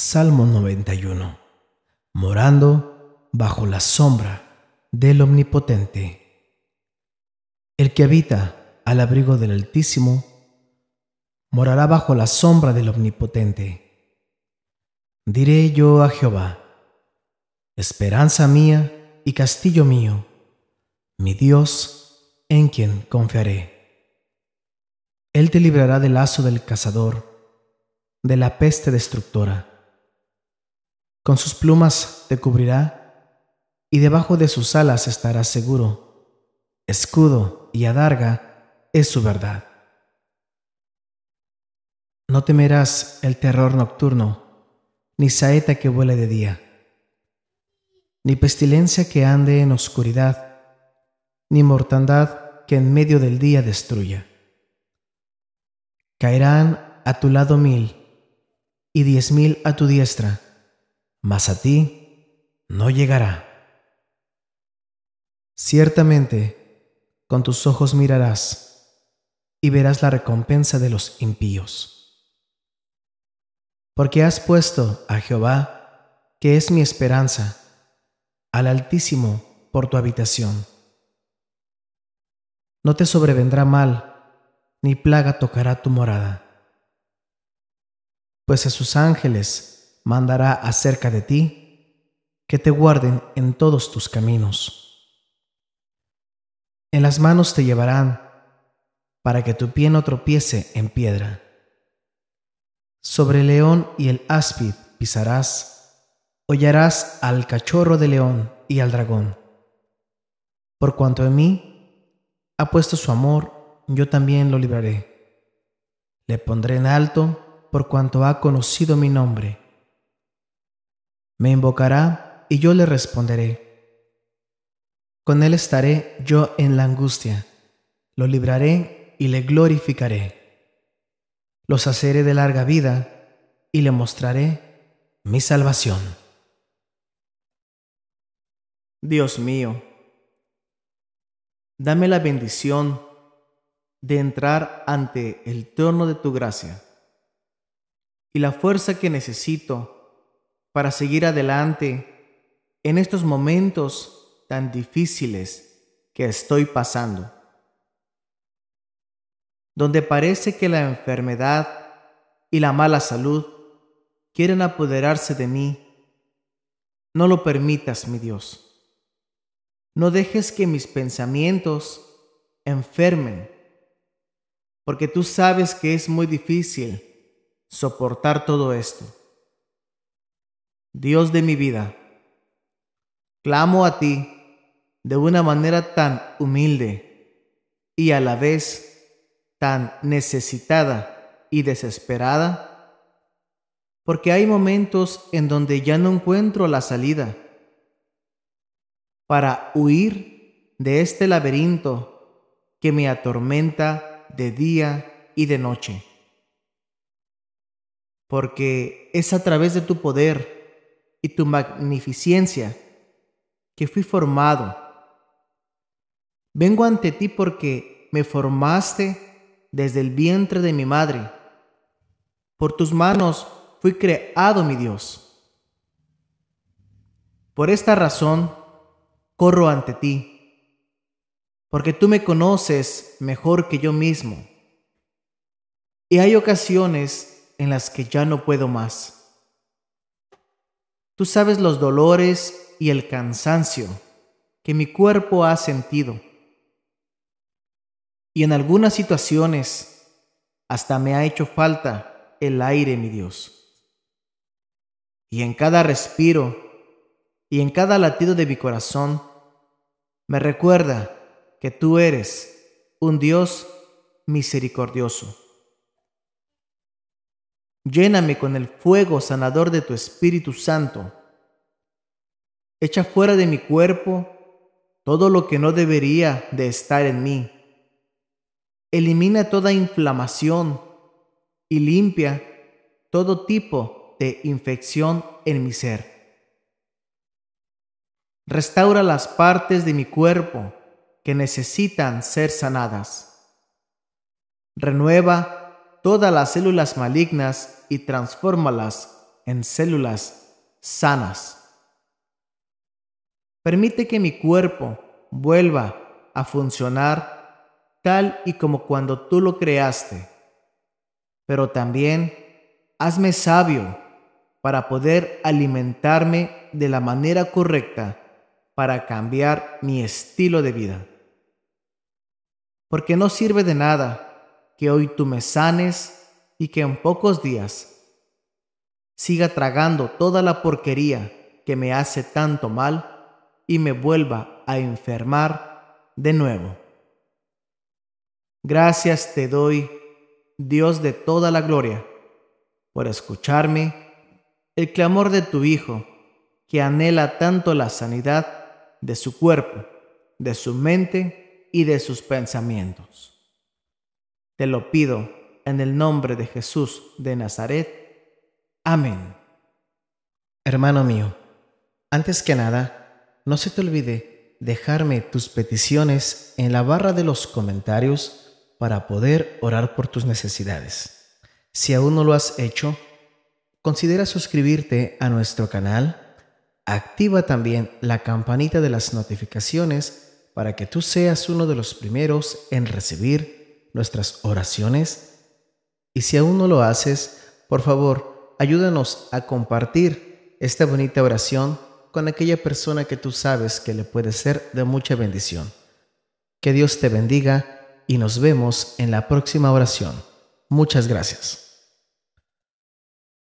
Salmo 91. Morando bajo la sombra del Omnipotente. El que habita al abrigo del Altísimo, morará bajo la sombra del Omnipotente. Diré yo a Jehová, esperanza mía y castillo mío, mi Dios en quien confiaré. Él te librará del lazo del cazador, de la peste destructora con sus plumas te cubrirá, y debajo de sus alas estarás seguro. Escudo y adarga es su verdad. No temerás el terror nocturno, ni saeta que vuele de día, ni pestilencia que ande en oscuridad, ni mortandad que en medio del día destruya. Caerán a tu lado mil, y diez mil a tu diestra mas a ti no llegará. Ciertamente, con tus ojos mirarás y verás la recompensa de los impíos. Porque has puesto a Jehová, que es mi esperanza, al Altísimo por tu habitación. No te sobrevendrá mal, ni plaga tocará tu morada. Pues a sus ángeles mandará acerca de ti, que te guarden en todos tus caminos. En las manos te llevarán, para que tu pie no tropiece en piedra. Sobre el león y el áspid pisarás, hollarás al cachorro de león y al dragón. Por cuanto en mí ha puesto su amor, yo también lo libraré. Le pondré en alto por cuanto ha conocido mi nombre me invocará y yo le responderé. Con él estaré yo en la angustia, lo libraré y le glorificaré. Los haceré de larga vida y le mostraré mi salvación. Dios mío, dame la bendición de entrar ante el trono de tu gracia y la fuerza que necesito para seguir adelante en estos momentos tan difíciles que estoy pasando, donde parece que la enfermedad y la mala salud quieren apoderarse de mí. No lo permitas, mi Dios. No dejes que mis pensamientos enfermen, porque tú sabes que es muy difícil soportar todo esto. Dios de mi vida, clamo a ti de una manera tan humilde y a la vez tan necesitada y desesperada, porque hay momentos en donde ya no encuentro la salida para huir de este laberinto que me atormenta de día y de noche. Porque es a través de tu poder y tu magnificencia, que fui formado. Vengo ante ti porque me formaste desde el vientre de mi madre. Por tus manos fui creado, mi Dios. Por esta razón, corro ante ti, porque tú me conoces mejor que yo mismo. Y hay ocasiones en las que ya no puedo más. Tú sabes los dolores y el cansancio que mi cuerpo ha sentido. Y en algunas situaciones hasta me ha hecho falta el aire, mi Dios. Y en cada respiro y en cada latido de mi corazón, me recuerda que tú eres un Dios misericordioso. Lléname con el fuego sanador de tu Espíritu Santo. Echa fuera de mi cuerpo todo lo que no debería de estar en mí. Elimina toda inflamación y limpia todo tipo de infección en mi ser. Restaura las partes de mi cuerpo que necesitan ser sanadas. Renueva todas las células malignas y transfórmalas en células sanas. Permite que mi cuerpo vuelva a funcionar tal y como cuando tú lo creaste, pero también hazme sabio para poder alimentarme de la manera correcta para cambiar mi estilo de vida. Porque no sirve de nada que hoy tú me sanes y que en pocos días siga tragando toda la porquería que me hace tanto mal y me vuelva a enfermar de nuevo. Gracias te doy, Dios de toda la gloria, por escucharme el clamor de tu Hijo, que anhela tanto la sanidad de su cuerpo, de su mente y de sus pensamientos. Te lo pido en el nombre de Jesús de Nazaret. Amén. Hermano mío, antes que nada, no se te olvide dejarme tus peticiones en la barra de los comentarios para poder orar por tus necesidades. Si aún no lo has hecho, considera suscribirte a nuestro canal, activa también la campanita de las notificaciones para que tú seas uno de los primeros en recibir nuestras oraciones? Y si aún no lo haces, por favor, ayúdanos a compartir esta bonita oración con aquella persona que tú sabes que le puede ser de mucha bendición. Que Dios te bendiga y nos vemos en la próxima oración. Muchas gracias.